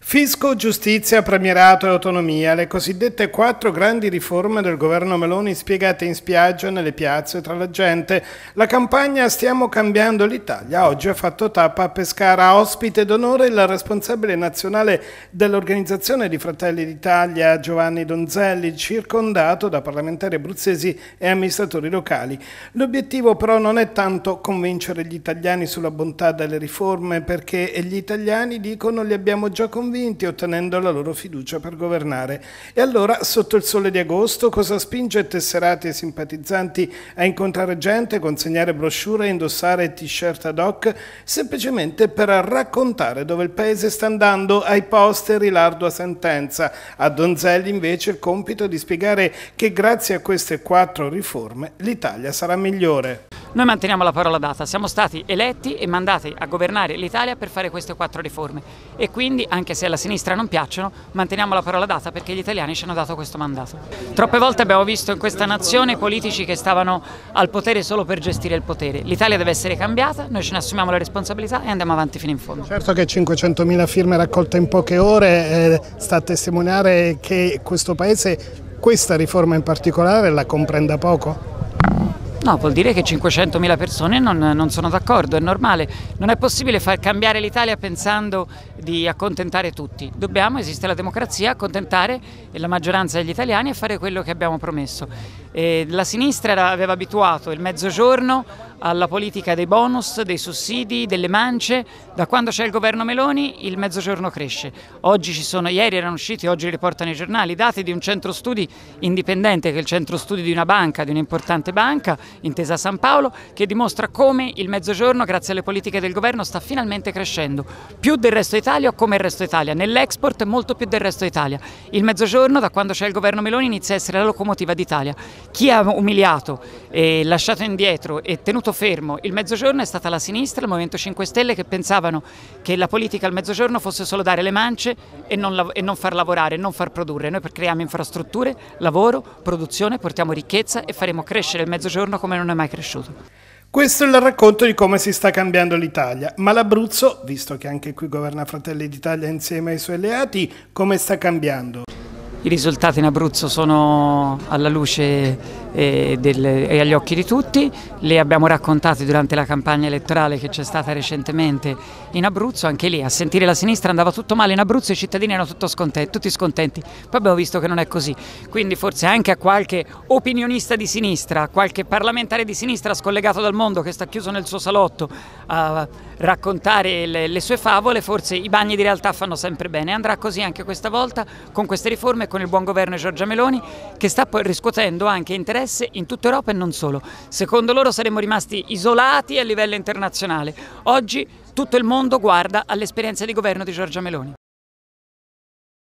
Fisco, giustizia, premierato e autonomia, le cosiddette quattro grandi riforme del governo Meloni spiegate in spiaggia, nelle piazze, tra la gente. La campagna Stiamo cambiando l'Italia oggi ha fatto tappa a Pescara. Ospite d'onore il responsabile nazionale dell'organizzazione di Fratelli d'Italia, Giovanni Donzelli, circondato da parlamentari abruzzesi e amministratori locali. L'obiettivo però non è tanto convincere gli italiani sulla bontà delle riforme, perché gli italiani dicono li abbiamo già convinti convinti, ottenendo la loro fiducia per governare. E allora, sotto il sole di agosto, cosa spinge tesserati e simpatizzanti a incontrare gente, consegnare brochure, e indossare t-shirt ad hoc, semplicemente per raccontare dove il paese sta andando, ai posteri l'ardua sentenza. A Donzelli invece il compito di spiegare che grazie a queste quattro riforme l'Italia sarà migliore. Noi manteniamo la parola data, siamo stati eletti e mandati a governare l'Italia per fare queste quattro riforme e quindi, anche se alla sinistra non piacciono, manteniamo la parola data perché gli italiani ci hanno dato questo mandato. Troppe volte abbiamo visto in questa nazione politici che stavano al potere solo per gestire il potere. L'Italia deve essere cambiata, noi ce ne assumiamo la responsabilità e andiamo avanti fino in fondo. Certo che 500.000 firme raccolte in poche ore eh, sta a testimoniare che questo Paese questa riforma in particolare la comprenda poco? No, vuol dire che 500.000 persone non, non sono d'accordo, è normale. Non è possibile far cambiare l'Italia pensando di accontentare tutti. Dobbiamo, esiste la democrazia, accontentare la maggioranza degli italiani e fare quello che abbiamo promesso. E eh, la sinistra era, aveva abituato il mezzogiorno alla politica dei bonus, dei sussidi, delle mance. Da quando c'è il governo Meloni il mezzogiorno cresce. Oggi ci sono, ieri erano usciti, oggi li portano i giornali, i dati di un centro studi indipendente, che è il centro studi di una banca, di un'importante banca, intesa a San Paolo, che dimostra come il mezzogiorno, grazie alle politiche del governo, sta finalmente crescendo. Più del resto Italia o come il resto Italia? Nell'export molto più del resto Italia. Il mezzogiorno, da quando c'è il governo Meloni, inizia a essere la locomotiva d'Italia. Chi ha umiliato, eh, lasciato indietro e tenuto stato fermo. Il mezzogiorno è stata la sinistra, il Movimento 5 Stelle, che pensavano che la politica al mezzogiorno fosse solo dare le mance e non, e non far lavorare, non far produrre. Noi creiamo infrastrutture, lavoro, produzione, portiamo ricchezza e faremo crescere il mezzogiorno come non è mai cresciuto. Questo è il racconto di come si sta cambiando l'Italia, ma l'Abruzzo, visto che anche qui governa Fratelli d'Italia insieme ai suoi alleati, come sta cambiando? I risultati in Abruzzo sono alla luce e, del, e, agli occhi di tutti, le abbiamo raccontate durante la campagna elettorale che c'è stata recentemente in Abruzzo, anche lì a sentire la sinistra andava tutto male in Abruzzo e i cittadini erano scontenti, tutti scontenti, poi abbiamo visto che non è così, quindi forse anche a qualche opinionista di sinistra, a qualche parlamentare di sinistra scollegato dal mondo che sta chiuso nel suo salotto a raccontare le, le sue favole, forse i bagni di realtà fanno sempre bene, andrà così anche questa volta con queste riforme e con il buon governo di Giorgia Meloni che sta poi riscuotendo anche interessi interesse in tutta Europa e non solo. Secondo loro saremmo rimasti isolati a livello internazionale. Oggi tutto il mondo guarda all'esperienza di governo di Giorgia Meloni.